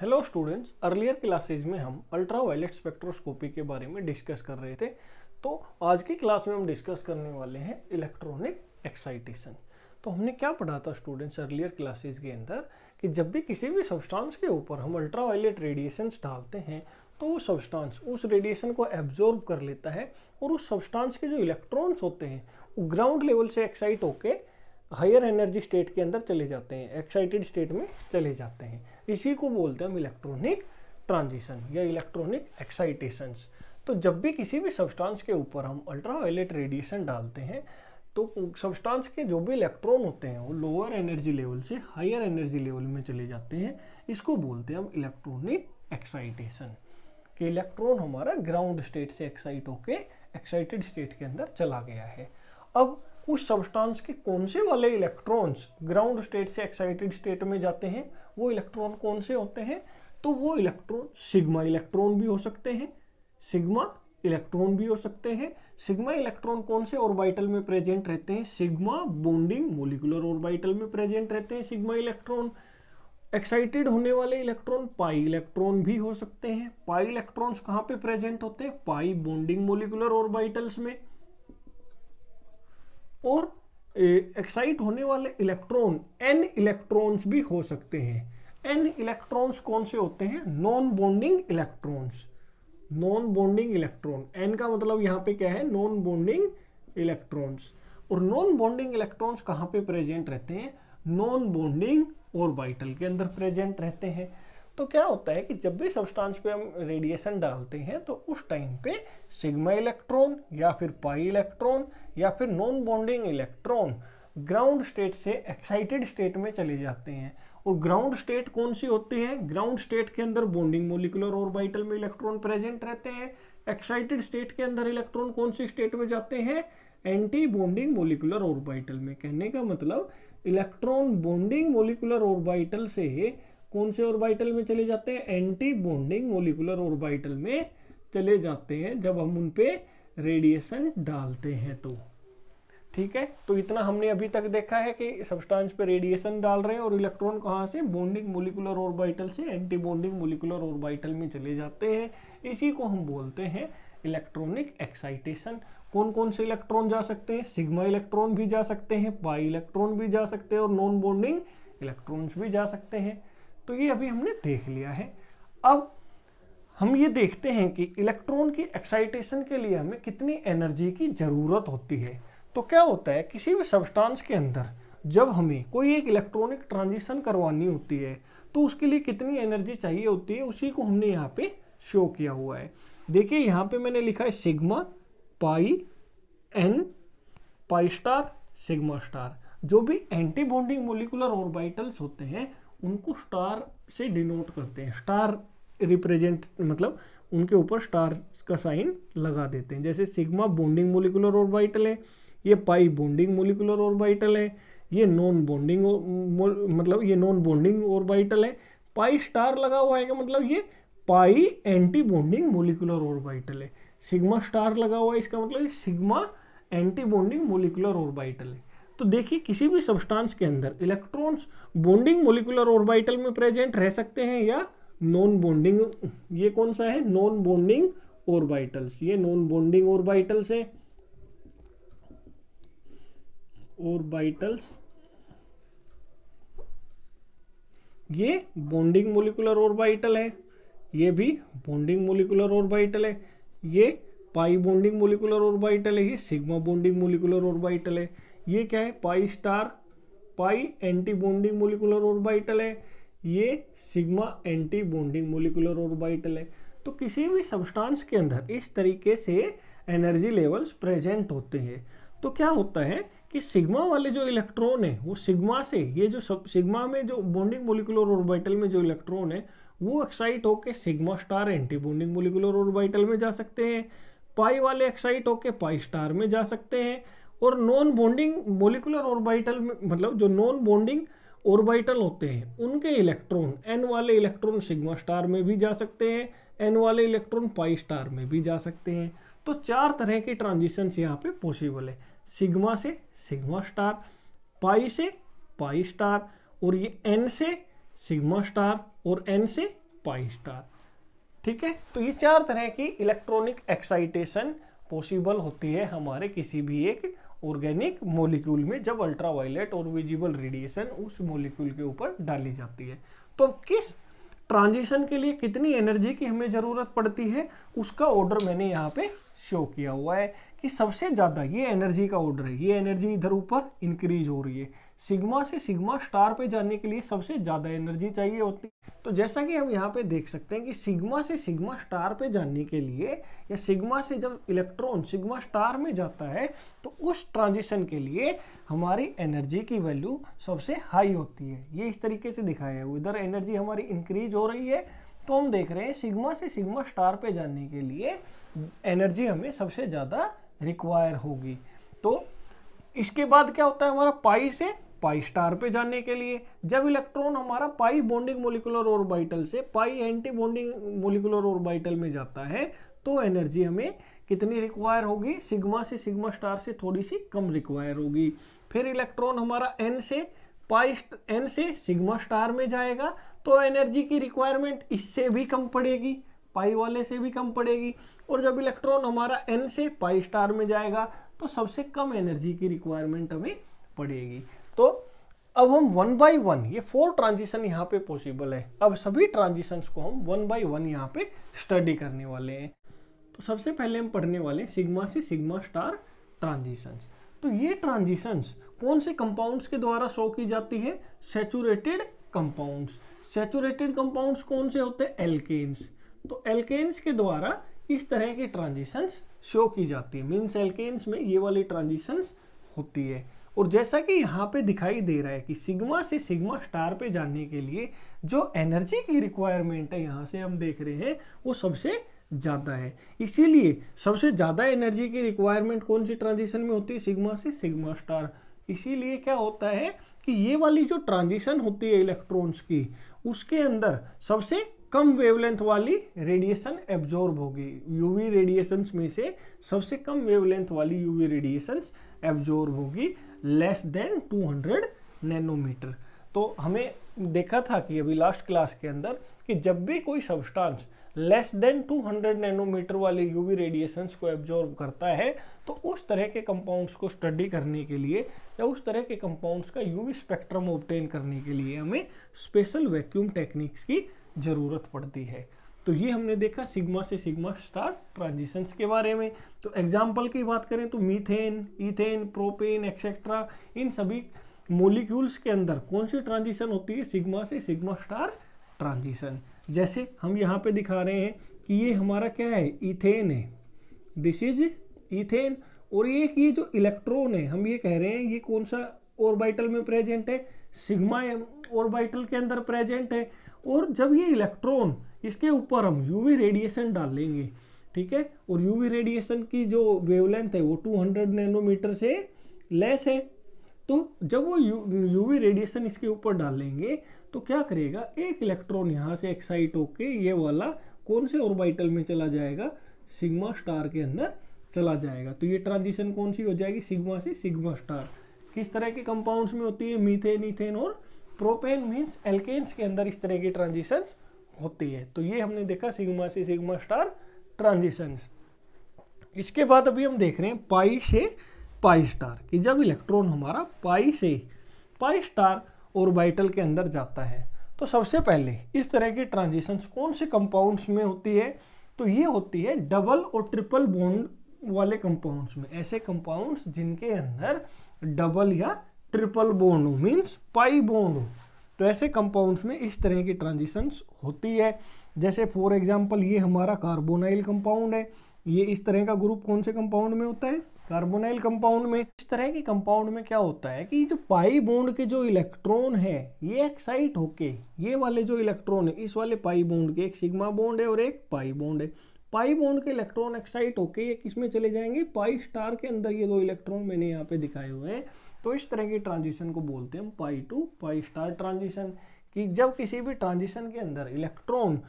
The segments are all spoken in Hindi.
हेलो स्टूडेंट्स अर्लियर क्लासेज में हम अल्ट्रा वायलेट स्पेक्ट्रोस्कोपी के बारे में डिस्कस कर रहे थे तो आज की क्लास में हम डिस्कस करने वाले हैं इलेक्ट्रॉनिक एक्साइटेशन तो हमने क्या पढ़ा था स्टूडेंट्स अर्लियर क्लासेज के अंदर कि जब भी किसी भी सब्सटेंस के ऊपर हम अल्ट्रा वायलेट रेडिएशंस डालते हैं तो वो सब्सटांस उस रेडिएशन को एब्जॉर्ब कर लेता है और उस सब्सटांस के जो इलेक्ट्रॉन्स होते हैं वो ग्राउंड लेवल से एक्साइट होकर हायर एनर्जी स्टेट के अंदर चले जाते हैं एक्साइटेड स्टेट में चले जाते हैं इसी को बोलते हैं हम इलेक्ट्रॉनिक ट्रांजिशन या इलेक्ट्रॉनिक एक्साइटेशंस तो जब भी किसी भी सब्सटेंस के ऊपर हम अल्ट्रावायलेट रेडिएशन डालते हैं तो सब्सटेंस के जो भी इलेक्ट्रॉन होते हैं वो लोअर एनर्जी लेवल से हायर एनर्जी लेवल में चले जाते हैं इसको बोलते हैं हम इलेक्ट्रॉनिक एक्साइटेशन कि इलेक्ट्रॉन हमारा ग्राउंड स्टेट से एक्साइट होके एक्साइटेड स्टेट के अंदर चला गया है अब उस सब्सटेंस के कौन से वाले इलेक्ट्रॉन्स ग्राउंड स्टेट से एक्साइटेड स्टेट में जाते हैं वो इलेक्ट्रॉन कौन से होते हैं तो वो इलेक्ट्रॉन सिग्मा इलेक्ट्रॉन भी हो सकते हैं सिग्मा इलेक्ट्रॉन भी हो सकते हैं सिग्मा इलेक्ट्रॉन कौन से ऑर्बिटल में प्रेजेंट रहते हैं सिग्मा बॉन्डिंग मोलिकुलर ऑर्बिटल में प्रेजेंट रहते हैं सिग्मा इलेक्ट्रॉन एक्साइटेड होने वाले इलेक्ट्रॉन पाई इलेक्ट्रॉन भी हो सकते हैं पाई इलेक्ट्रॉन्स कहाँ पे प्रेजेंट होते हैं पाई बॉन्डिंग मोलिकुलर ऑर्बिटल्स में और एक्साइट होने वाले इलेक्ट्रॉन एन इलेक्ट्रॉन्स भी हो सकते हैं एन इलेक्ट्रॉन्स कौन से होते हैं non bonding electrons non bonding electron N का मतलब यहाँ पे क्या है नॉन बॉन्डिंग इलेक्ट्रॉन्स और नॉन बॉन्डिंग इलेक्ट्रॉन्स कहाँ पे प्रेजेंट रहते हैं नॉन बॉन्डिंग और वाइटल के अंदर प्रेजेंट रहते हैं तो क्या होता है कि जब भी सब्सटेंस पे हम रेडिएशन डालते हैं तो उस टाइम पे सिग्मा इलेक्ट्रॉन या फिर पाई इलेक्ट्रॉन या फिर non bonding electron ground state से एक्साइटेड स्टेट में चले जाते हैं और ग्राउंड स्टेट कौन सी होती है ग्राउंड स्टेट के अंदर बॉन्डिंग मोलिकुलर और वाइटल में इलेक्ट्रॉन प्रेजेंट रहते हैं एक्साइटेड स्टेट के अंदर इलेक्ट्रॉन कौन सी स्टेट में जाते हैं एंटी बॉन्डिंग मोलिकुलर ऑर्बिटल में कहने का मतलब इलेक्ट्रॉन बॉन्डिंग मोलिकुलर ऑर्बिटल से कौन से ऑर्बिटल में चले जाते हैं एंटी बॉन्डिंग मोलिकुलर ऑर्बिटल में चले जाते हैं जब हम उन पे रेडिएशन डालते हैं तो ठीक है तो इतना हमने अभी तक देखा है कि सब्सटेंस पे रेडिएशन डाल रहे हैं और इलेक्ट्रॉन कहाँ से बॉन्डिंग मोलिकुलर ऑर्बिटल से एंटी बॉन्डिंग मोलिकुलर ऑर्बिटल में चले जाते हैं इसी को हम बोलते हैं इलेक्ट्रॉनिक एक्साइटेशन कौन कौन से इलेक्ट्रॉन जा सकते हैं सिग्मा इलेक्ट्रॉन भी जा सकते हैं पाई इलेक्ट्रॉन भी जा सकते हैं और नॉन बॉन्डिंग इलेक्ट्रॉन्स भी जा सकते हैं तो ये अभी हमने देख लिया है अब हम ये देखते हैं कि इलेक्ट्रॉन की एक्साइटेशन के लिए हमें कितनी एनर्जी की ज़रूरत होती है तो क्या होता है किसी भी सब्सटेंस के अंदर जब हमें कोई एक इलेक्ट्रॉनिक ट्रांजिशन करवानी होती है तो उसके लिए कितनी एनर्जी चाहिए होती है उसी को हमने यहाँ पे शो किया हुआ है देखिए यहाँ पे मैंने लिखा है sigma pi N pi star sigma star जो भी एंटी बॉन्डिंग मोलिकुलर ऑर्बिटल्स होते हैं उनको स्टार से डिनोट करते हैं स्टार रिप्रेजेंट मतलब उनके ऊपर स्टार का साइन लगा देते हैं जैसे सिग्मा बॉन्डिंग मोलिकुलर ऑर्बिटल है ये पाई बॉन्डिंग मोलिकुलर ऑर्बिटल है ये नॉन बॉन्डिंग मतलब ये नॉन बॉन्डिंग ऑर्बिटल है पाई स्टार लगा हुआ है का मतलब ये pi anti bonding molecular orbital है सिग्मा स्टार लगा हुआ है इसका मतलब sigma anti bonding molecular orbital है तो देखिए किसी भी सब्सटांस के अंदर इलेक्ट्रॉन्स बॉन्डिंग मोलिकुलर ऑर्बिटल में प्रेजेंट रह सकते हैं या नॉन बॉन्डिंग ये कौन सा है नॉन बॉन्डिंग ऑर्बिटल्स ये नॉन बॉन्डिंग ऑर्बिटल्स है ऑर्बिटल्स ये बॉन्डिंग मोलिकुलर ऑर्बिटल है ये भी बॉन्डिंग मोलिकुलर ऑर्बिटल है ये पाई बॉन्डिंग मोलिकुलर ऑर्बिटल है ये सिग्मा बॉन्डिंग मोलिकुलर ऑर्बिटल है ये क्या है pi star pi anti bonding molecular orbital है ये sigma anti bonding molecular orbital है तो किसी भी सब्सटेंस के अंदर इस तरीके से एनर्जी लेवल्स प्रेजेंट होते हैं तो क्या होता है कि सिग्मा वाले जो इलेक्ट्रॉन है वो सिग्मा से ये जो सब सिग्मा में जो बॉन्डिंग मोलिकुलर ऑर्बिटल में जो इलेक्ट्रॉन है वो एक्साइट होकर sigma star anti bonding molecular orbital में जा सकते हैं पाई वाले एक्साइट होके पाई स्टार में जा सकते हैं और नॉन बॉन्डिंग मोलिकुलर ऑर्बिटल मतलब जो नॉन बॉन्डिंग ऑर्बिटल होते हैं उनके इलेक्ट्रॉन एन वाले इलेक्ट्रॉन सिग्मा स्टार में भी जा सकते हैं एन वाले इलेक्ट्रॉन पाई स्टार में भी जा सकते हैं तो चार तरह के ट्रांजिशन यहाँ पे पॉसिबल है सिग्मा से सिग्मा स्टार पाई से पाई स्टार और ये एन से सिग्मा स्टार और एन से पाई स्टार ठीक है तो ये चार तरह की इलेक्ट्रॉनिक एक्साइटेशन पॉसिबल होती है हमारे किसी भी एक ऑर्गेनिक मोलिक्यूल में जब अल्ट्रावायलेट और विजिबल रेडिएशन उस मोलिक्यूल के ऊपर डाली जाती है तो किस ट्रांजिशन के लिए कितनी एनर्जी की हमें ज़रूरत पड़ती है उसका ऑर्डर मैंने यहाँ पे शो किया हुआ है कि सबसे ज़्यादा ये एनर्जी का ऑर्डर है ये एनर्जी इधर ऊपर इंक्रीज हो रही है सिग्मा से सिग्मा स्टार पे जाने के लिए सबसे ज़्यादा एनर्जी चाहिए होती है तो जैसा कि हम यहाँ पे देख सकते हैं कि सिग्मा से सिग्मा स्टार पे जाने के लिए या सिग्मा से जब इलेक्ट्रॉन सिग्मा स्टार में जाता है तो उस ट्रांजिशन के लिए हमारी एनर्जी की वैल्यू सबसे हाई होती है ये इस तरीके से दिखाया है इधर एनर्जी हमारी इंक्रीज हो रही है तो हम देख रहे हैं सिग्मा से सिग्मा स्टार पे जाने के लिए एनर्जी हमें सबसे ज़्यादा रिक्वायर होगी तो इसके बाद क्या होता है हमारा पाई से पाई स्टार पे जाने के लिए जब इलेक्ट्रॉन हमारा पाई बॉन्डिंग मोलिकुलर ऑर्बिटल से pi anti bonding molecular orbital में जाता है तो एनर्जी हमें कितनी रिक्वायर होगी सिग्मा से सिग्मा स्टार से थोड़ी सी कम रिक्वायर होगी फिर इलेक्ट्रॉन हमारा एन से पाई एन से सिग्मा स्टार में जाएगा तो एनर्जी की रिक्वायरमेंट इससे भी कम पड़ेगी पाई वाले से भी कम पड़ेगी और जब इलेक्ट्रॉन हमारा एन से पाई स्टार में जाएगा तो सबसे कम एनर्जी की रिक्वायरमेंट हमें पड़ेगी तो अब हम वन बाई वन ये फोर ट्रांजिशन यहाँ पे पॉसिबल है अब सभी ट्रांजिशंस को हम वन बाई वन यहाँ पे स्टडी करने वाले हैं तो सबसे पहले हम पढ़ने वाले हैं सिग्मा से सिग्मा स्टार ट्रांजिशंस तो ये ट्रांजिशंस कौन से कंपाउंड्स के द्वारा शो की जाती है सेचूरेटेड कंपाउंड्स सेचुरेटेड कंपाउंड्स कौन से होते हैं एल्केन्स तो एल्केन्स के द्वारा इस तरह की ट्रांजिशंस शो की जाती है मीन्स एल्केन्स में ये वाली ट्रांजिशंस होती है और जैसा कि यहाँ पे दिखाई दे रहा है कि सिग्मा से सिग्मा स्टार पे जाने के लिए जो एनर्जी की रिक्वायरमेंट है यहाँ से हम देख रहे हैं वो सबसे ज़्यादा है इसीलिए सबसे ज़्यादा एनर्जी की रिक्वायरमेंट कौन सी ट्रांजिशन में होती है सिग्मा से सिग्मा स्टार इसीलिए क्या होता है कि ये वाली जो ट्रांजिशन होती है इलेक्ट्रॉन्स की उसके अंदर सबसे कम वेवलेंथ वाली रेडिएशन एब्जॉर्ब होगी यूवी रेडिएशंस में से सबसे कम वेवलेंथ वाली यूवी रेडिएशंस एब्जॉर्ब होगी लेस देन 200 नैनोमीटर तो हमें देखा था कि अभी लास्ट क्लास के अंदर कि जब भी कोई सब्सटेंस लेस देन 200 नैनोमीटर वाले यूवी रेडिएशंस को एब्जॉर्ब करता है तो उस तरह के कंपाउंड्स को स्टडी करने के लिए या उस तरह के कंपाउंड्स का यूवी स्पेक्ट्रम ऑप्टेन करने के लिए हमें स्पेशल वैक्यूम टेक्निक्स की ज़रूरत पड़ती है तो ये हमने देखा सिग्मा से सिग्मा स्टार ट्रांजिशंस के बारे में तो एग्जाम्पल की बात करें तो मीथेन ईथेन प्रोपेन एक्सेट्रा इन सभी मोलिक्यूल्स के अंदर कौन सी ट्रांजिशन होती है सिग्मा से सिग्मा स्टार ट्रांजिशन जैसे हम यहाँ पे दिखा रहे हैं कि ये हमारा क्या है इथेन है दिस इज इथेन और ये ये जो इलेक्ट्रॉन है हम ये कह रहे हैं ये कौन सा ऑर्बिटल में प्रेजेंट है सिग्मा ऑर्बिटल के अंदर प्रेजेंट है और जब ये इलेक्ट्रॉन इसके ऊपर हम यूवी रेडिएशन डाल लेंगे ठीक है और यूवी रेडिएशन की जो वेवलेंथ है वो 200 नैनोमीटर से लेस है तो जब वो यू यूवी रेडिएशन इसके ऊपर डाल लेंगे तो क्या करेगा एक इलेक्ट्रॉन यहाँ से एक्साइट होके ये वाला कौन से ऑर्बिटल में चला जाएगा सिग्मा स्टार के अंदर चला जाएगा तो ये ट्रांजिशन कौन सी हो जाएगी सिग्मा से सिग्मा स्टार किस तरह के कंपाउंड्स में होती है मीथेन इथेन और प्रोपेन मीन्स एल्केन्स के अंदर इस तरह की ट्रांजिशंस होती है तो ये हमने देखा सिग्मा से सिग्मा स्टार ट्रांजिशंस इसके बाद अभी हम देख रहे हैं पाई से पाई स्टार कि जब इलेक्ट्रॉन हमारा पाई से पाई स्टार ऑर्बिटल के अंदर जाता है तो सबसे पहले इस तरह के ट्रांजिशंस कौन से कंपाउंड्स में होती है तो ये होती है डबल और ट्रिपल बॉन्ड वाले कंपाउंड्स में ऐसे कंपाउंड्स जिनके अंदर डबल या ट्रिपल बॉन्ड हो मीन्स पाई बॉन्ड हो तो ऐसे कंपाउंड्स में इस तरह की ट्रांजिशंस होती है जैसे फॉर एग्जांपल ये हमारा कार्बोनाइल कंपाउंड है ये इस तरह का ग्रुप कौन से कंपाउंड में होता है कार्बोनाइल कंपाउंड में इस तरह के कंपाउंड में क्या होता है कि जो पाई बोंड के जो इलेक्ट्रॉन है ये एक्साइट होके ये वाले जो इलेक्ट्रॉन है इस वाले पाई बोंड के एक सिग्मा बोंड है और एक पाई बोंड है पाई बोंड के इलेक्ट्रॉन एक्साइट होके ये किस में चले जाएंगे पाई स्टार के अंदर ये दो इलेक्ट्रॉन मैंने यहाँ पे दिखाए हुए हैं तो इस तरह के ट्रांजिशन को बोलते हैं हम pi to pi star transition कि जब किसी भी ट्रांजिशन के अंदर electron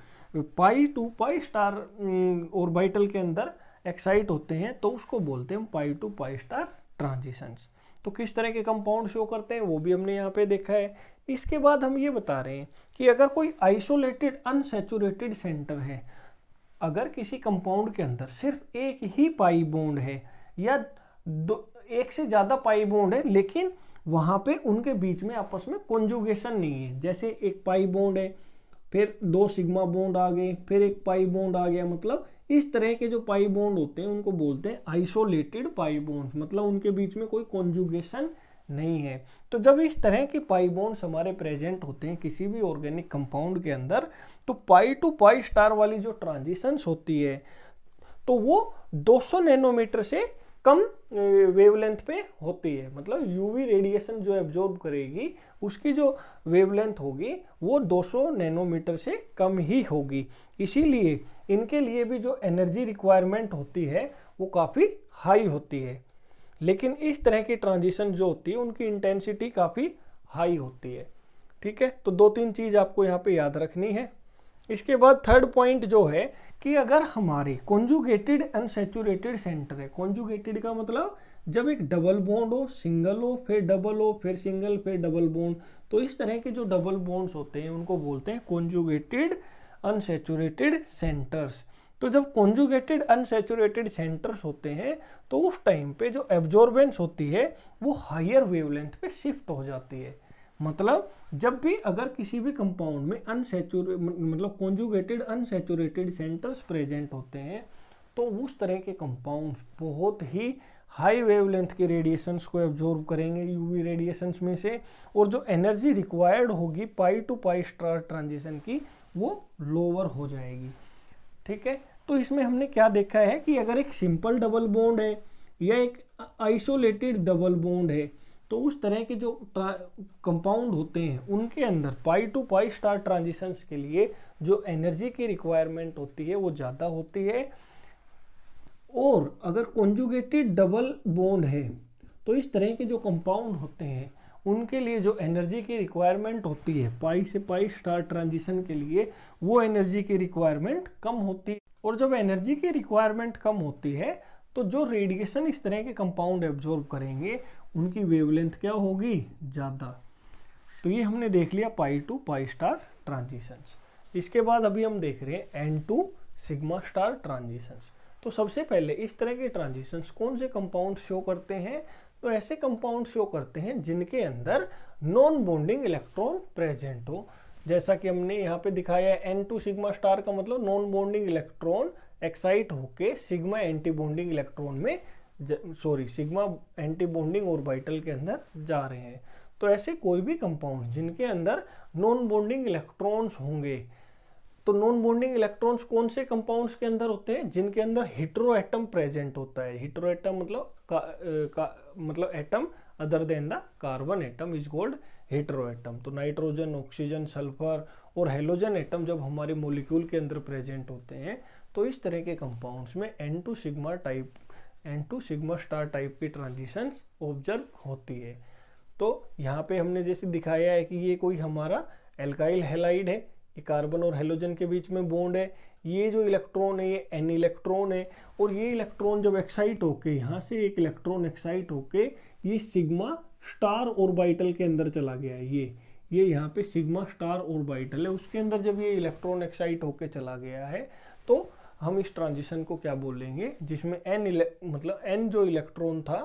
pi to pi star orbital के अंदर एक्साइट होते हैं तो उसको बोलते हैं pi to pi star transitions तो किस तरह के कंपाउंड शो करते हैं वो भी हमने यहाँ पे देखा है इसके बाद हम ये बता रहे हैं कि अगर कोई आइसोलेटेड अनसेचुरेटेड सेंटर है अगर किसी कंपाउंड के अंदर सिर्फ एक ही पाई बोंड है या दो एक से ज़्यादा पाई बोंड है लेकिन वहाँ पे उनके बीच में आपस में कंजुगेशन नहीं है जैसे एक पाई बोंड है फिर दो सिग्मा बोंड आ गए फिर एक पाई बोंड आ गया मतलब इस तरह के जो पाई बॉन्ड होते हैं उनको बोलते हैं आइसोलेटेड पाई बॉन्ड्स मतलब उनके बीच में कोई कॉन्जुगेशन नहीं है तो जब इस तरह के पाई बॉन्ड्स हमारे प्रेजेंट होते हैं किसी भी ऑर्गेनिक कंपाउंड के अंदर तो पाई टू पाई स्टार वाली जो ट्रांजिशंस होती है तो वो 200 नैनोमीटर से कम वेवलेंथ पे होती है मतलब यूवी रेडिएशन जो एब्जॉर्ब करेगी उसकी जो वेवलेंथ होगी वो 200 नैनोमीटर से कम ही होगी इसीलिए इनके लिए भी जो एनर्जी रिक्वायरमेंट होती है वो काफ़ी हाई होती है लेकिन इस तरह की ट्रांजिशन जो होती है उनकी इंटेंसिटी काफ़ी हाई होती है ठीक है तो दो तीन चीज़ आपको यहाँ पर याद रखनी है इसके बाद थर्ड पॉइंट जो है कि अगर हमारे कॉन्जुगेटेड अनसेचुरेटेड सेंटर है कॉन्जुगेटेड का मतलब जब एक डबल बॉन्ड हो सिंगल हो फिर डबल हो फिर सिंगल फिर डबल बॉन्ड तो इस तरह के जो डबल बॉन्ड्स होते हैं उनको बोलते हैं कॉन्जुगेटेड अनसेचुरेटेड सेंटर्स तो जब कॉन्जुगेटेड अनसेचुरेटेड सेंटर्स होते हैं तो उस टाइम पे जो एब्जॉर्बेंस होती है वो हायर वेवलेंथ पे शिफ्ट हो जाती है मतलब जब भी अगर किसी भी कंपाउंड में अनसेचुरे मतलब कॉन्जुगेटेड अनसेचुरेटेड सेंटर्स प्रेजेंट होते हैं तो उस तरह के कंपाउंड्स बहुत ही हाई वेवलेंथ के रेडिएशंस को एब्जॉर्ब करेंगे यूवी रेडिएशंस में से और जो एनर्जी रिक्वायर्ड होगी pi to pi star transition की वो लोअर हो जाएगी ठीक है तो इसमें हमने क्या देखा है कि अगर एक सिंपल डबल बोंड है या एक आइसोलेटेड डबल बोंड है तो उस तरह के जो कंपाउंड होते हैं उनके अंदर pi to pi star transitions के लिए जो एनर्जी की रिक्वायरमेंट होती है वो ज़्यादा होती है और अगर कॉन्जुगेटेड डबल बॉन्ड है तो इस तरह के जो कंपाउंड होते हैं उनके लिए जो एनर्जी की रिक्वायरमेंट होती है पाई से पाई स्टार ट्रांजिशन के लिए वो एनर्जी की रिक्वायरमेंट कम होती है और जब एनर्जी की रिक्वायरमेंट कम होती है तो जो रेडिएशन इस तरह के कंपाउंड एब्जॉर्ब करेंगे उनकी वेवलेंथ क्या होगी ज़्यादा तो ये हमने देख लिया pi to pi star transitions इसके बाद अभी हम देख रहे हैं n to sigma star transitions तो सबसे पहले इस तरह के ट्रांजिशंस कौन से कंपाउंड शो करते हैं तो ऐसे कंपाउंड शो करते हैं जिनके अंदर नॉन बॉन्डिंग इलेक्ट्रॉन प्रेजेंट हो जैसा कि हमने यहाँ पे दिखाया है एन टू सिग्मा स्टार का मतलब नॉन बॉन्डिंग इलेक्ट्रॉन एक्साइट होके सिग्मा एंटी बॉन्डिंग इलेक्ट्रॉन में sorry sigma anti bonding orbital के अंदर जा रहे हैं तो ऐसे कोई भी कंपाउंड जिनके अंदर नॉन बॉन्डिंग इलेक्ट्रॉन्स होंगे तो नॉन बॉन्डिंग इलेक्ट्रॉन्स कौन से कंपाउंड्स के अंदर होते हैं जिनके अंदर हिट्रो एटम प्रेजेंट होता है हिट्रो एटम मतलब का, का मतलब atom other than the carbon atom is called hetero atom तो नाइट्रोजन ऑक्सीजन सल्फर और हेलोजन एटम जब हमारे मोलिक्यूल के अंदर प्रेजेंट होते हैं तो इस तरह के कंपाउंड्स में n to sigma type n to sigma star type की ट्रांजिशंस ऑब्जर्व होती है तो यहाँ पे हमने जैसे दिखाया है कि ये कोई हमारा एल्काइल हेलाइड है ये कार्बन और हेलोजन के बीच में बॉन्ड है ये जो इलेक्ट्रॉन है ये एन इलेक्ट्रॉन है और ये इलेक्ट्रॉन जब एक्साइट होके यहाँ से एक इलेक्ट्रॉन एक्साइट होके ये सिग्मा स्टार ऑर्बिटल के अंदर चला गया है ये ये यहाँ पे सिग्मा स्टार ऑर्बिटल है उसके अंदर जब ये इलेक्ट्रॉन एक्साइट होके चला गया है तो हम इस ट्रांजिशन को क्या बोलेंगे जिसमें एन मतलब एन जो इलेक्ट्रॉन था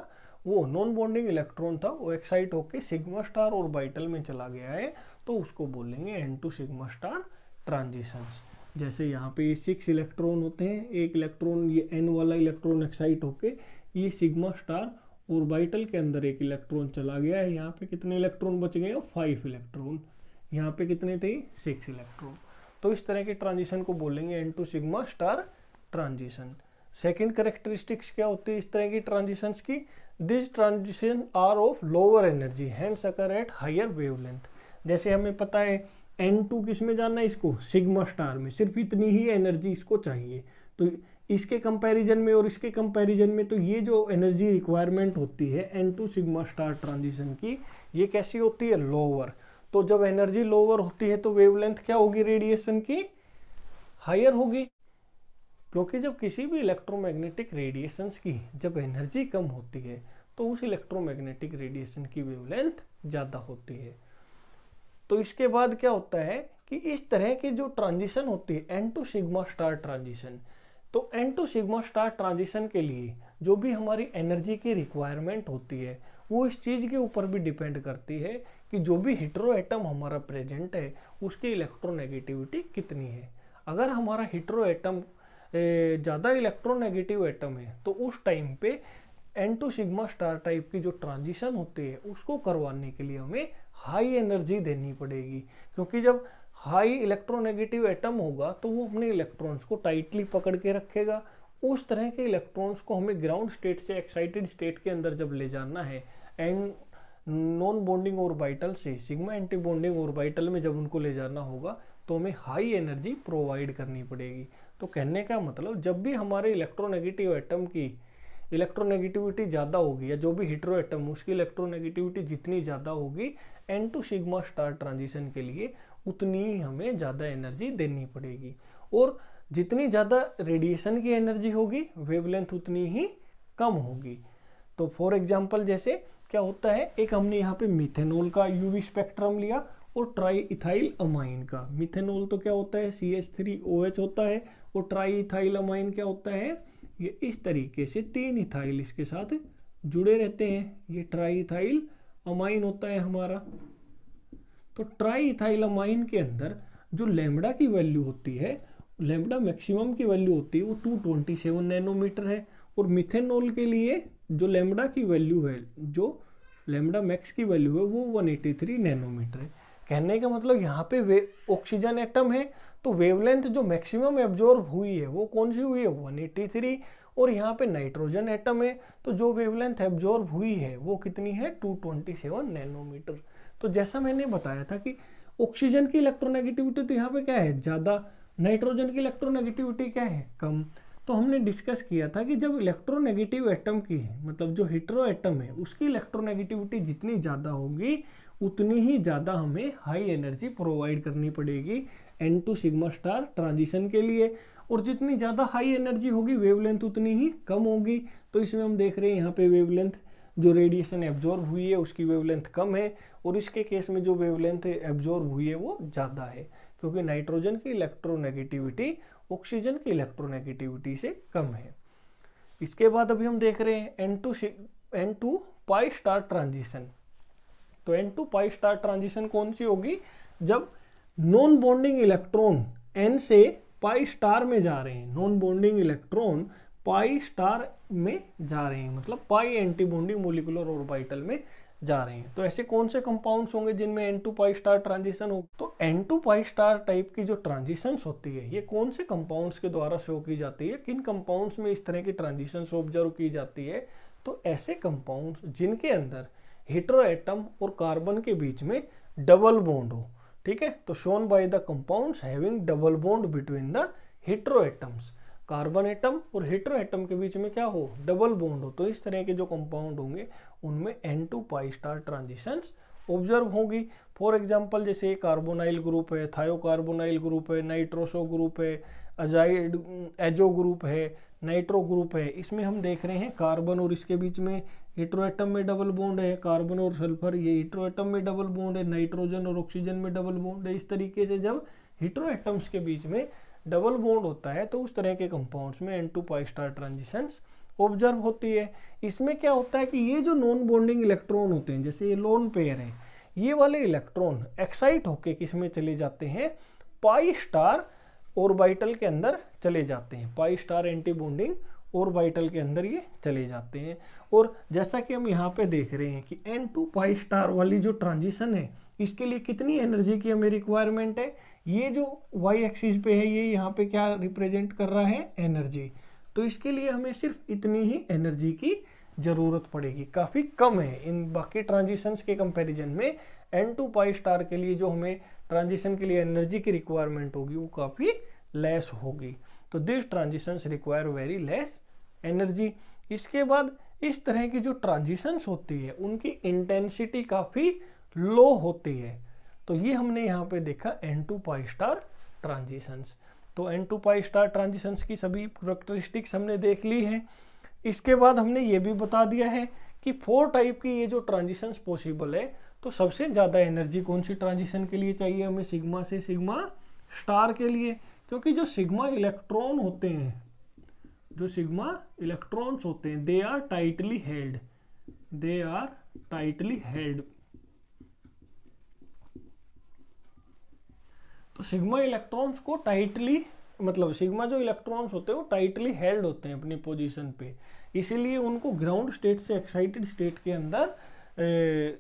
वो नॉन बॉन्डिंग इलेक्ट्रॉन था वो एक्साइट होके सिग्मा स्टार और बाइटल में चला गया है तो उसको बोलेंगे n to sigma star transitions जैसे यहाँ पे सिक्स इलेक्ट्रॉन होते हैं एक इलेक्ट्रॉन ये एन वाला इलेक्ट्रॉन एक्साइट होके ये सिग्मा स्टार और बाइटल के अंदर एक इलेक्ट्रॉन चला गया है यहाँ पे कितने इलेक्ट्रॉन बच गए फाइव इलेक्ट्रॉन यहाँ पे कितने थे सिक्स इलेक्ट्रॉन तो इस तरह के ट्रांजिशन को बोलेंगे n to sigma star transition second characteristics क्या होती है इस तरह की ट्रांजिशन की this transition are of lower energy hence occur at higher wavelength जैसे हमें पता है एन टू किस में जाना है इसको सिग्मा स्टार में सिर्फ इतनी ही एनर्जी इसको चाहिए तो इसके कंपैरिजन में और इसके कंपैरिजन में तो ये जो एनर्जी रिक्वायरमेंट होती है n to sigma star transition की ये कैसी होती है लोअर तो जब एनर्जी लोअर होती है तो वेवलेंथ क्या होगी रेडिएशन की हायर होगी क्योंकि जब किसी भी इलेक्ट्रोमैग्नेटिक रेडिएशंस की जब एनर्जी कम होती है तो उस इलेक्ट्रोमैग्नेटिक रेडिएशन की वेवलेंथ ज़्यादा होती है तो इसके बाद क्या होता है कि इस तरह की जो ट्रांजिशन होती है n to sigma star transition तो n to sigma star transition के लिए जो भी हमारी एनर्जी की रिक्वायरमेंट होती है वो इस चीज़ के ऊपर भी डिपेंड करती है कि जो भी हिटरो एटम हमारा प्रेजेंट है उसकी इलेक्ट्रोनेगेटिविटी कितनी है अगर हमारा हिटरो एटम ज़्यादा इलेक्ट्रोनेगेटिव एटम है तो उस टाइम पे n to sigma star type की जो ट्रांजिशन होती है उसको करवाने के लिए हमें हाई एनर्जी देनी पड़ेगी क्योंकि जब हाई इलेक्ट्रोनेगेटिव एटम होगा तो वो अपने इलेक्ट्रॉन्स को टाइटली पकड़ के रखेगा उस तरह के इलेक्ट्रॉन्स को हमें ग्राउंड स्टेट से एक्साइटेड स्टेट के अंदर जब ले जाना है एंड नॉन बॉन्डिंग ऑर्बिटल से सिग्मा एंटी बॉन्डिंग ऑर्बिटल में जब उनको ले जाना होगा तो हमें हाई एनर्जी प्रोवाइड करनी पड़ेगी तो कहने का मतलब जब भी हमारे इलेक्ट्रोनेगेटिव एटम की इलेक्ट्रोनेगेटिविटी ज़्यादा होगी या जो भी हीट्रो एटम उसकी इलेक्ट्रोनेगेटिविटी जितनी ज़्यादा होगी n to sigma star transition के लिए उतनी ही हमें ज़्यादा एनर्जी देनी पड़ेगी और जितनी ज़्यादा रेडिएशन की एनर्जी होगी वेवलेंथ उतनी ही कम होगी तो फॉर एग्जाम्पल जैसे क्या होता है एक हमने यहाँ पे मिथेनॉल का यूवी स्पेक्ट्रम लिया और ट्राई इथाइल अमाइन का मिथेनॉल तो क्या होता है C H three O H होता है और ट्राई इथाइल अमाइन क्या होता है ये इस तरीके से तीन इथाइल इसके साथ जुड़े रहते हैं ये ट्राई इथाइल अमाइन होता है हमारा तो ट्राई इथाइल अमाइन के अंदर जो लेमडा की वैल्यू होती है लेमडा मैक्सिमम की वैल्यू होती है वो सेवन नैनोमीटर है और मिथेनॉल के लिए जो लेमडा की वैल्यू है जो लेमडा मैक्स की वैल्यू है वो 183 नैनोमीटर है कहने का मतलब यहाँ पे वे ऑक्सीजन एटम है तो वेवलेंथ जो मैक्सिमम एब्जॉर्ब हुई है वो कौन सी हुई है 183 और यहाँ पे नाइट्रोजन एटम है तो जो वेवलेंथ एब्जॉर्ब हुई है वो कितनी है 227 नैनोमीटर तो जैसा मैंने बताया था कि ऑक्सीजन की इलेक्ट्रोनेगेटिविटी तो यहाँ पे क्या है ज़्यादा नाइट्रोजन की इलेक्ट्रोनेगेटिविटी क्या है कम तो हमने डिस्कस किया था कि जब इलेक्ट्रोनेगेटिव एटम की मतलब जो हिट्रो एटम है उसकी इलेक्ट्रोनेगेटिविटी जितनी ज़्यादा होगी उतनी ही ज़्यादा हमें हाई एनर्जी प्रोवाइड करनी पड़ेगी n to sigma star transition के लिए और जितनी ज़्यादा हाई एनर्जी होगी वेवलेंथ उतनी ही कम होगी तो इसमें हम देख रहे हैं यहाँ पे वेवलेंथ जो रेडिएशन एब्जॉर्ब हुई है उसकी वेवलेंथ कम है और इसके केस में जो वेवलेंथ एब्जॉर्ब हुई है वो ज़्यादा है क्योंकि नाइट्रोजन की इलेक्ट्रोनेगेटिविटी ऑक्सीजन की इलेक्ट्रोनेगेटिविटी से कम है इसके बाद अभी हम देख रहे हैं n to n to pi star transition तो n to pi star transition कौन सी होगी जब नॉन बॉन्डिंग इलेक्ट्रॉन एन से पाई स्टार में जा रहे हैं non bonding electron pi star में जा रहे हैं मतलब pi anti bonding molecular orbital में जा रहे हैं तो ऐसे कौन से कंपाउंड्स होंगे जिनमें n to pi star transition हो तो n to pi star type की जो ट्रांजिशन होती है ये कौन से कंपाउंड्स के द्वारा शो की जाती है किन कंपाउंड्स में इस तरह की ट्रांजिशन ऑब्जर्व की जाती है तो ऐसे कंपाउंड्स जिनके अंदर हीट्रो एटम और कार्बन के बीच में डबल बॉन्ड हो ठीक है तो shown by the compounds having double bond between the hetero atoms carbon atom और हेटर एटम के बीच में क्या हो डबल बॉन्ड हो तो इस तरह के जो कंपाउंड होंगे उनमें n to pi star transitions observe होगी फॉर एग्जाम्पल जैसे कार्बोनाइल ग्रुप है थायोकार्बोनाइल ग्रुप है नाइट्रोसो ग्रुप है अजाइड एजो ग्रुप है नाइट्रो ग्रुप है इसमें हम देख रहे हैं कार्बन और इसके बीच में हीट्रोएटम में डबल बॉन्ड है कार्बन और सल्फर ये हीट्रोएटम में डबल बॉन्ड है नाइट्रोजन और ऑक्सीजन में डबल बॉन्ड है इस तरीके से जब हीट्रोएटम्स के बीच में डबल बॉन्ड होता है तो उस तरह के कंपाउंड्स में n to pi star transition observe होती है इसमें क्या होता है कि ये जो नॉन बॉन्डिंग इलेक्ट्रॉन होते हैं जैसे ये लोन पेयर है ये वाले इलेक्ट्रॉन एक्साइट होके किस में चले जाते हैं पाई स्टार ऑर्बिटल के अंदर चले जाते हैं pi star anti bonding orbital के अंदर ये चले जाते हैं और जैसा कि हम यहाँ पे देख रहे हैं कि एन टू पाई स्टार वाली जो ट्रांजिशन है इसके लिए कितनी एनर्जी की हमें रिक्वायरमेंट है ये जो वाई एक्सिस पे है ये यहाँ पे क्या रिप्रेजेंट कर रहा है एनर्जी तो इसके लिए हमें सिर्फ इतनी ही एनर्जी की ज़रूरत पड़ेगी काफ़ी कम है इन बाकी ट्रांजिशंस के कंपैरिजन में एन टू पाई स्टार के लिए जो हमें ट्रांजिशन के लिए एनर्जी की रिक्वायरमेंट होगी वो काफ़ी लेस होगी तो this transitions require very less energy इसके बाद इस तरह की जो ट्रांजिशंस होती है उनकी इंटेंसिटी काफ़ी लो होती है तो ये हमने यहाँ पे देखा n to pi star transitions तो n to pi star transitions की सभी करेक्टरिस्टिक्स हमने देख ली है इसके बाद हमने ये भी बता दिया है कि फोर टाइप की ये जो ट्रांजिशंस पॉसिबल है तो सबसे ज़्यादा एनर्जी कौन सी ट्रांजिशन के लिए चाहिए हमें सिग्मा से सिग्मा स्टार के लिए क्योंकि जो सिग्मा इलेक्ट्रॉन होते हैं जो सिग्मा इलेक्ट्रॉन्स होते हैं they are tightly held they are tightly held sigma electrons को टाइटली मतलब सिग्मा जो इलेक्ट्रॉन्स होते हैं वो टाइटली हेल्ड होते हैं अपनी पोजीशन पे इसीलिए उनको ग्राउंड स्टेट से एक्साइटेड स्टेट के अंदर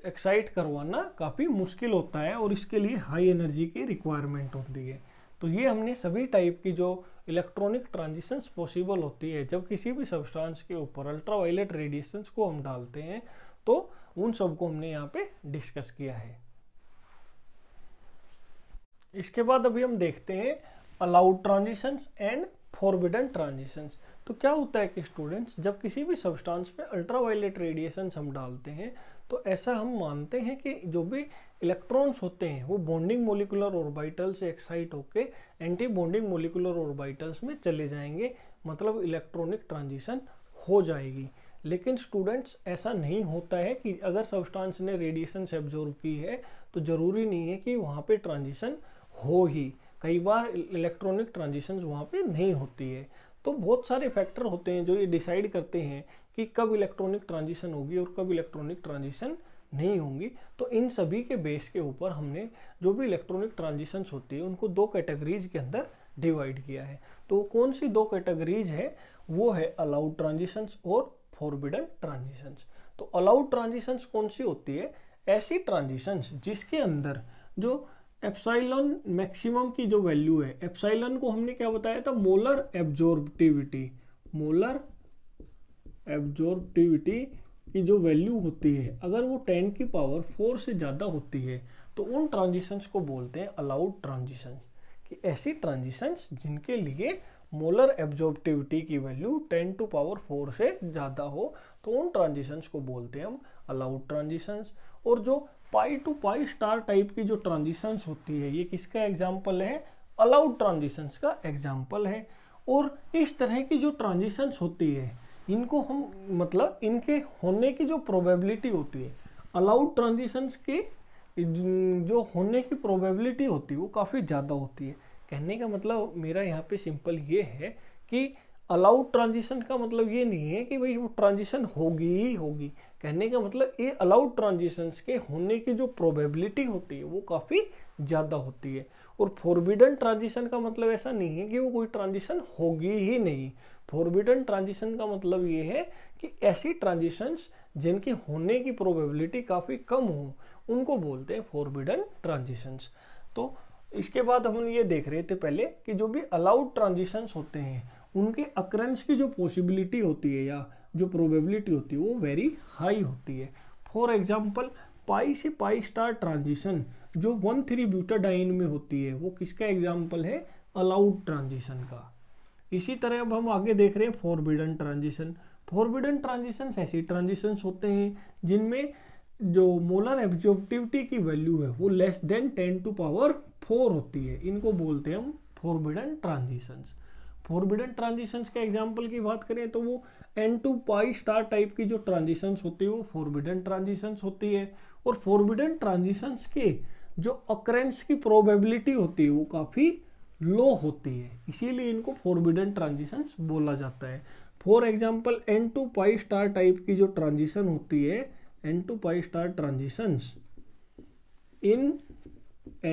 एक्साइट करवाना काफ़ी मुश्किल होता है और इसके लिए हाई एनर्जी की रिक्वायरमेंट होती है तो ये हमने सभी टाइप की जो इलेक्ट्रॉनिक ट्रांजिशंस पॉसिबल होती है जब किसी भी सब्सटेंस के ऊपर अल्ट्रावायलेट रेडिएशंस को हम डालते हैं तो उन सबको हमने यहाँ पे डिस्कस किया है इसके बाद अभी हम देखते हैं allowed transitions and forbidden transitions तो क्या होता है कि स्टूडेंट्स जब किसी भी सब्सटेंस पे अल्ट्रावायलेट रेडिएशन हम डालते हैं तो ऐसा हम मानते हैं कि जो भी इलेक्ट्रॉन्स होते हैं वो बॉन्डिंग मोलिकुलर ऑर्बिटल से एक्साइट होकर एंटी बॉन्डिंग मोलिकुलर ऑर्बिटल्स में चले जाएंगे मतलब इलेक्ट्रॉनिक ट्रांजिशन हो जाएगी लेकिन स्टूडेंट्स ऐसा नहीं होता है कि अगर सब्सटेंस ने रेडिएशन से एब्जॉर्व की है तो ज़रूरी नहीं है कि वहाँ पे ट्रांजिशन हो ही कई बार इलेक्ट्रॉनिक ट्रांजिशंस वहाँ पे नहीं होती है तो बहुत सारे फैक्टर होते हैं जो ये डिसाइड करते हैं कि कब इलेक्ट्रॉनिक ट्रांजिशन होगी और कब इलेक्ट्रॉनिक ट्रांजिशन नहीं होंगी तो इन सभी के बेस के ऊपर हमने जो भी इलेक्ट्रॉनिक ट्रांजिशंस होती है उनको दो कैटेगरीज के अंदर डिवाइड किया है तो कौन सी दो कैटेगरीज है वो है अलाउड ट्रांजिशंस और फॉरबिडन ट्रांजिशंस तो अलाउड ट्रांजिशंस कौन सी होती है ऐसी ट्रांजिशंस जिसके अंदर जो एप्साइलन मैक्सिमम की जो वैल्यू है एप्साइलन को हमने क्या बताया था मोलर एब्जॉर्बिविटी मोलर एब्जॉर्बिविटी की जो वैल्यू होती है अगर वो टेन की पावर फोर से ज़्यादा होती है तो उन ट्रांजिशंस को बोलते हैं अलाउड ट्रांजिशन कि ऐसी ट्रांजिशंस जिनके लिए मोलर एब्जॉर्बिविटी की value ten to power four से ज़्यादा हो तो उन ट्रांजिशंस को बोलते हैं हम अलाउड ट्रांजिशंस और जो pi to pi star type की जो ट्रांजिशंस होती है ये किसका एग्जाम्पल है अलाउड ट्रांजिशंस का एग्जाम्पल है और इस तरह की जो ट्रांजिशंस होती है इनको हम मतलब इनके होने की जो प्रोबेबिलिटी होती है अलाउड ट्रांजिशंस के जो होने की प्रोबेबिलिटी होती है वो काफ़ी ज़्यादा होती है कहने का मतलब मेरा यहाँ पे सिंपल ये है कि अलाउड ट्रांजिशन का मतलब ये नहीं है कि भाई वो ट्रांजिशन होगी ही होगी कहने का मतलब ये अलाउड ट्रांजिशंस के होने की जो प्रोबेबिलिटी होती है वो काफ़ी ज़्यादा होती है और फोरबिडन ट्रांजिशन का मतलब ऐसा नहीं है कि वो कोई ट्रांजिशन होगी ही नहीं फॉरबिडन ट्रांजिशन का मतलब ये है कि ऐसी ट्रांजिशंस जिनके होने की प्रोबेबिलिटी काफ़ी कम हो उनको बोलते हैं फॉरबिडन ट्रांजिशंस तो इसके बाद हम ये देख रहे थे पहले कि जो भी अलाउड ट्रांजिशंस होते हैं उनके अक्रेंस की जो पॉसिबिलिटी होती है या जो प्रोबेबिलिटी होती है वो वेरी हाई होती है फॉर एग्जाम्पल पाई से पाई स्टार ट्रांजिशन जो वन थ्री ब्यूटाडाइन में होती है वो किसका एग्जाम्पल है अलाउड ट्रांजिशन का इसी तरह अब हम आगे देख रहे हैं फॉरबिडन ट्रांजिशन फॉरबिडन ट्रांजिशंस ऐसी ट्रांजिशंस होते हैं जिनमें जो मोलर एब्जॉर्प्टिविटी की वैल्यू है वो less than ten to power four होती है इनको बोलते हैं हम फॉरबिडन ट्रांजिशंस फॉरबिडन ट्रांजिशंस के एग्जाम्पल की बात करें तो वो n to pi star type की जो ट्रांजिशंस होती है वो फॉरबिडन ट्रांजिशंस होती है और फॉरबिडन ट्रांजिशंस के जो अक्रेंस की प्रोबेबिलिटी होती है वो काफ़ी लो होती है इसीलिए इनको फॉरबिडन ट्रांजिशंस बोला जाता है for example n to pi star type की जो ट्रांजिशन होती है n to pi star transitions in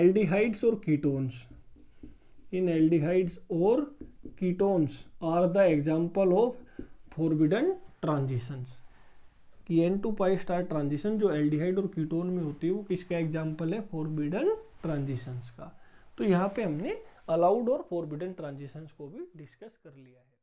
aldehydes और कीटोन्स इन एल्डिहाइड्स और ketones are the example of forbidden transition की n to pi star transition जो एल्डिहाइड और कीटोन में होती है वो किसका एग्जाम्पल है फॉरबिडन ट्रांजिशंस का तो यहाँ पे हमने अलाउड और फोरबिडन ट्रांजिशंस को भी डिस्कस कर लिया है